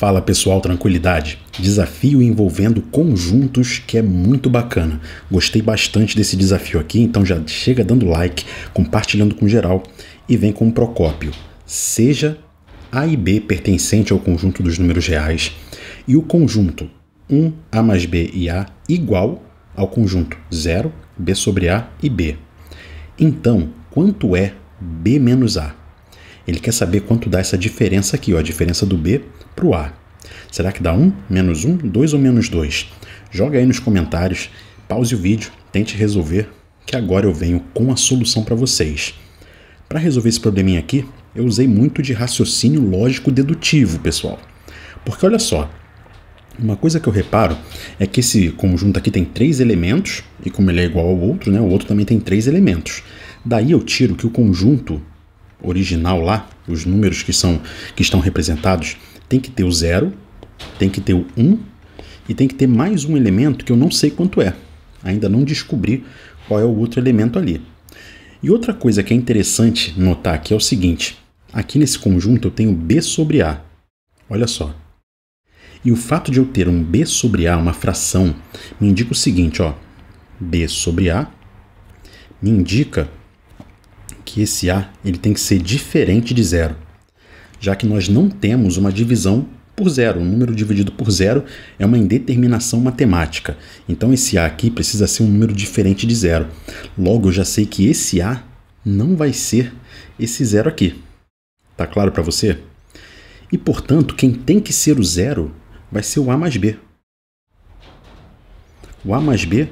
Fala pessoal, tranquilidade. Desafio envolvendo conjuntos que é muito bacana. Gostei bastante desse desafio aqui, então já chega dando like, compartilhando com geral e vem com o Procópio. Seja A e B pertencente ao conjunto dos números reais e o conjunto 1, A mais B e A igual ao conjunto 0, B sobre A e B. Então, quanto é B menos A? Ele quer saber quanto dá essa diferença aqui, ó, a diferença do B para o A. Será que dá 1, menos 1, 2 ou menos 2? Joga aí nos comentários, pause o vídeo, tente resolver, que agora eu venho com a solução para vocês. Para resolver esse probleminha aqui, eu usei muito de raciocínio lógico dedutivo, pessoal. Porque olha só, uma coisa que eu reparo é que esse conjunto aqui tem três elementos, e como ele é igual ao outro, né, o outro também tem três elementos. Daí eu tiro que o conjunto original lá, os números que, são, que estão representados, tem que ter o zero, tem que ter o 1 um, e tem que ter mais um elemento que eu não sei quanto é. Ainda não descobri qual é o outro elemento ali. E outra coisa que é interessante notar aqui é o seguinte: aqui nesse conjunto eu tenho b sobre a. Olha só. E o fato de eu ter um b sobre a, uma fração, me indica o seguinte, ó, b sobre a me indica que esse A ele tem que ser diferente de zero, já que nós não temos uma divisão por zero. Um número dividido por zero é uma indeterminação matemática. Então esse A aqui precisa ser um número diferente de zero. Logo, eu já sei que esse A não vai ser esse zero aqui. Tá claro para você? E portanto, quem tem que ser o zero vai ser o A mais B. O A mais B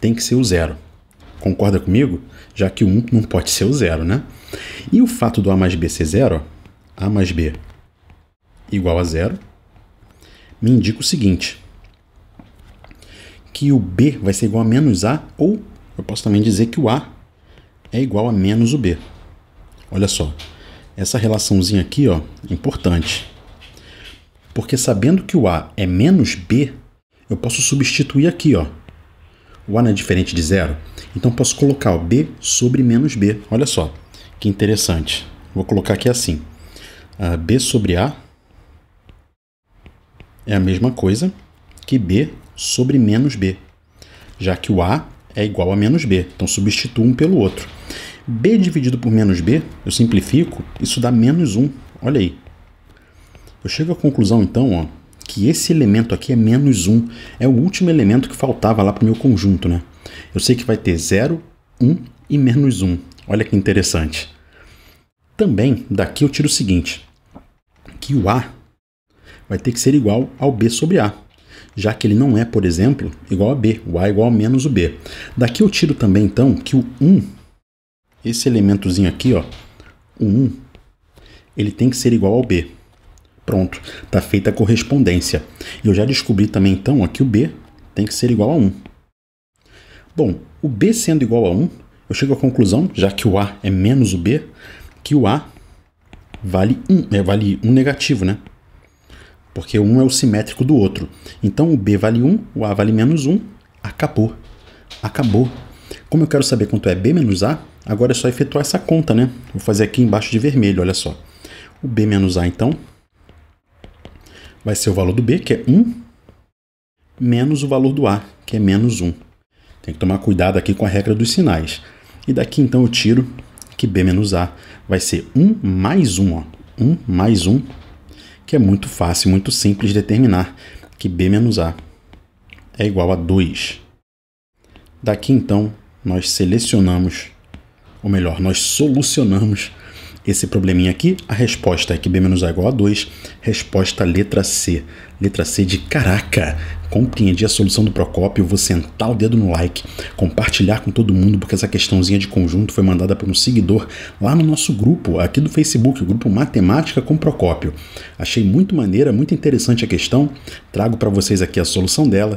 tem que ser o zero. Concorda comigo? Já que o 1 não pode ser o zero, né? E o fato do A mais B ser zero, A mais B igual a zero, me indica o seguinte, que o B vai ser igual a menos A, ou eu posso também dizer que o A é igual a menos o B. Olha só, essa relaçãozinha aqui ó, é importante, porque sabendo que o A é menos B, eu posso substituir aqui, ó, o A não é diferente de zero? Então posso colocar o B sobre menos B. Olha só, que interessante. Vou colocar aqui assim. Uh, B sobre A é a mesma coisa que B sobre menos B, já que o A é igual a menos B. Então substituo um pelo outro. B dividido por menos B, eu simplifico, isso dá menos 1. Olha aí. Eu chego à conclusão então, ó, que esse elemento aqui é menos 1. É o último elemento que faltava lá para o meu conjunto, né? Eu sei que vai ter 0, 1 e menos 1. Olha que interessante. Também daqui eu tiro o seguinte, que o A vai ter que ser igual ao B sobre A, já que ele não é, por exemplo, igual a B. O A é igual a menos o B. Daqui eu tiro também, então, que o 1, esse elementozinho aqui, ó, o 1, ele tem que ser igual ao B. Pronto, está feita a correspondência. E eu já descobri também então aqui que o B tem que ser igual a 1. Bom, o B sendo igual a 1, eu chego à conclusão, já que o A é menos o B, que o A vale 1, é, vale 1 negativo, né? Porque um é o simétrico do outro. Então o B vale 1, o A vale menos 1, acabou. Acabou. Como eu quero saber quanto é B menos A, agora é só efetuar essa conta, né? Vou fazer aqui embaixo de vermelho, olha só. O B menos A, então, vai ser o valor do B, que é 1, menos o valor do A, que é menos 1. Tem que tomar cuidado aqui com a regra dos sinais. E daqui então eu tiro que B menos A vai ser 1 mais 1, ó. 1 mais 1, que é muito fácil, muito simples determinar que B menos A é igual a 2. Daqui então nós selecionamos, ou melhor, nós solucionamos esse probleminha aqui, a resposta é que B menos A é igual a 2, resposta letra C. Letra C de caraca! Compreendi a solução do Procópio, vou sentar o dedo no like, compartilhar com todo mundo, porque essa questãozinha de conjunto foi mandada por um seguidor lá no nosso grupo, aqui do Facebook, o grupo Matemática com Procópio. Achei muito maneira, muito interessante a questão, trago para vocês aqui a solução dela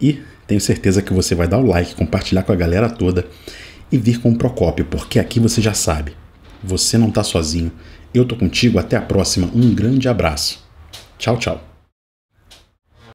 e tenho certeza que você vai dar o like, compartilhar com a galera toda e vir com o Procópio, porque aqui você já sabe você não está sozinho. Eu tô contigo. Até a próxima. Um grande abraço. Tchau, tchau.